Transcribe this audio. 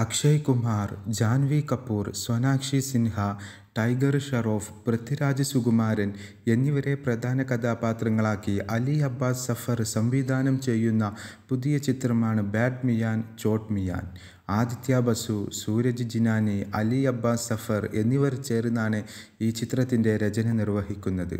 Akshay Kumar Janhvi Kapoor Sonakshi Sinha Tiger Shroff Prithviraj Sukumaran എന്നിവരെ പ്രധാന കഥാപാത്രങ്ങളാക്കി അലി അബ്ബാസ് സഫർ സംവിധാനം ചെയ്യുന്ന പുതിയ ചിത്രമാണ് ബാഡ് മിയാൻ ചോട്ട് മിയാൻ ആദിത്യ ബസു സൂരജ് ജിനാനി അലി അബ്ബാസ് സഫർ എന്നിവർ ചേർന്നാണ് ഈ ചിത്രത്തിൻ്റെ രചന നിർവഹിക്കുന്നത്